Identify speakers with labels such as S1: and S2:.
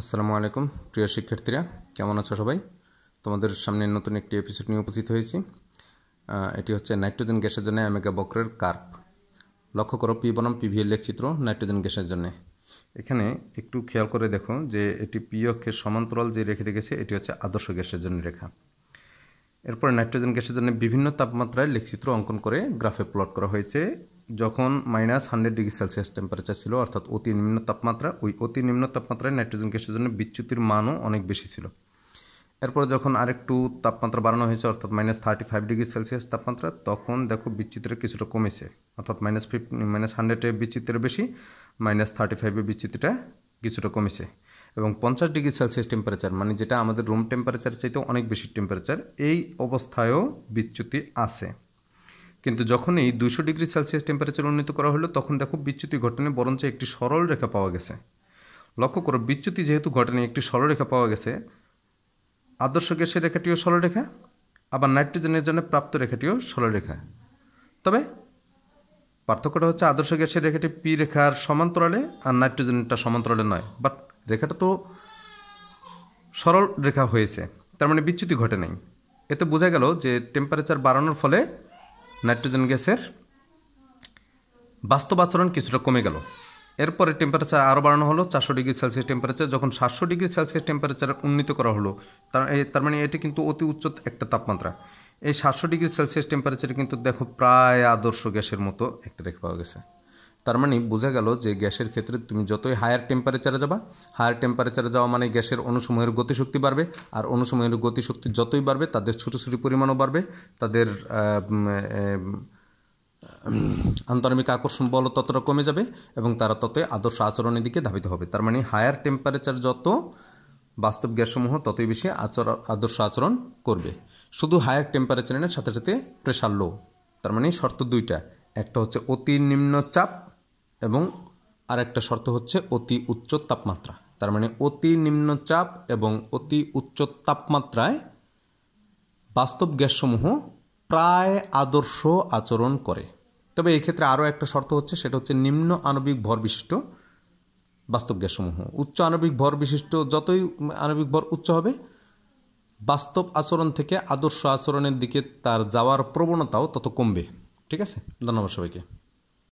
S1: আসসালামু আলাইকুম প্রিয় শিক্ষার্থীরা কেমন আছো সবাই তোমাদের সামনে নতুন একটি এপিসোড নিয়ে উপস্থিত হয়েছি এটি হচ্ছে নাইট্রোজেন গ্যাসের জন্য অ্যামেগা বক্রের কার্প লক্ষ্য করো পি বনাম পি ভিএল চিত্র নাইট্রোজেন গ্যাসের জন্য এখানে একটু খেয়াল করে দেখো যে এটি পি অক্ষের সমান্তরাল যে রেখে রেখেছে এটি হচ্ছে আদর্শ গ্যাসের জন্য রেখা এরপর নাইট্রোজেন গ্যাসের জন্য বিভিন্ন তাপমাত্রায় লেখচিত্র অঙ্কন করে গ্রাফে প্লট করা হয়েছে যখন minus hundred degree Celsius temperature ছিল অর্থাৎ অতি নিম্ন তাপমাত্রা ওই অতি নিম্ন তাপমাত্রায় নাইট্রোজেন গ্যাসের জন্য বিচ্যুতির মানও অনেক বেশি ছিল এরপর যখন আরেকটু তাপমাত্রা বাড়ানো হয়েছে অর্থাৎ minus thirty five degree Celsius তাপমাত্রা তখন দেখো বিচ্যুতিটা কিছুটা কমেছে অর্থাৎ মাইনাস ফিফটি মাইনাস হান্ড্রেডে বিচ্যুতিটা বেশি মাইনাস থার্টি ফাইভে বিচ্যুতিটা কিছুটা কমেছে এবং পঞ্চাশ ডিগ্রি সেলসিয়াস টেম্পারেচার মানে যেটা আমাদের রুম টেম্পারেচার চাইতে অনেক বেশি টেম্পারেচার এই অবস্থায়ও বিচ্যুতি আছে কিন্তু যখন এই দুশো ডিগ্রি সেলসিয়াস টেম্পারেচার উন্নীত করা হলো তখন দেখো বিচ্যুতি ঘটনে বরঞ্চ একটি সরল রেখা পাওয়া গেছে লক্ষ্য করো বিচ্যুতি যেহেতু ঘটনে একটি রেখা পাওয়া গেছে আদর্শ গ্যাসের রেখাটিও রেখা আবার নাইট্রোজেনের জন্য প্রাপ্ত রেখাটিও রেখা তবে পার্থক্যটা হচ্ছে আদর্শ গ্যাসের রেখাটি পি রেখার সমান্তরালে আর নাইট্রোজেনটা সমান্তরালে নয় বাট রেখাটা তো সরল রেখা হয়েছে তার মানে বিচ্যুতি ঘটে নাই এতে বোঝা গেল যে টেম্পারেচার বাড়ানোর ফলে নাইট্রোজেন গ্যাসের বাস্তব আচরণ কিছুটা কমে গেল এরপরে টেম্পারেচার আরও বাড়ানো হলো চারশো ডিগ্রি সেলসিয়াস টেম্পারেচার যখন সাতশো ডিগ্রি সেলসিয়াস টেম্পারেচার উন্নীত করা হলো তার তার মানে এটি কিন্তু অতি উচ্চ একটা তাপমাত্রা এই সাতশো ডিগ্রি সেলসিয়াস টেম্পারেচারে কিন্তু দেখো প্রায় আদর্শ গ্যাসের মতো একটা রেখা পাওয়া গেছে তার মানে বোঝা গেল যে গ্যাসের ক্ষেত্রে তুমি যতই হায়ার টেম্পারেচারে যাবা হায়ার টেম্পারেচারে যাওয়া মানে গ্যাসের অনুসময়ের গতিশক্তি বাড়বে আর অনুসময়ের গতিশক্তি যতই বাড়বে তাদের ছুটোছুটি পরিমাণও বাড়বে তাদের আন্তর্মিক আকর্ষণ বল ততটা কমে যাবে এবং তারা ততই আদর্শ আচরণের দিকে ধাবিত হবে তার মানে হায়ার টেম্পারেচার যত বাস্তব গ্যাসসমূহ ততই বেশি আচর আদর্শ আচরণ করবে শুধু হায়ার টেম্পারেচারের সাথে সাথে প্রেশার লো তার মানে শর্ত দুইটা একটা হচ্ছে অতি নিম্ন চাপ এবং আরেকটা শর্ত হচ্ছে অতি উচ্চ তাপমাত্রা তার মানে অতি নিম্নচাপ এবং অতি উচ্চ তাপমাত্রায় বাস্তব গ্যাসসমূহ প্রায় আদর্শ আচরণ করে তবে এই ক্ষেত্রে আরও একটা শর্ত হচ্ছে সেটা হচ্ছে নিম্ন আণবিক ভর বিশিষ্ট বাস্তব গ্যাসসমূহ উচ্চ আণবিক ভর বিশিষ্ট যতই আণবিক ভর উচ্চ হবে বাস্তব আচরণ থেকে আদর্শ আচরণের দিকে তার যাওয়ার প্রবণতাও তত কমবে ঠিক আছে ধন্যবাদ সবাইকে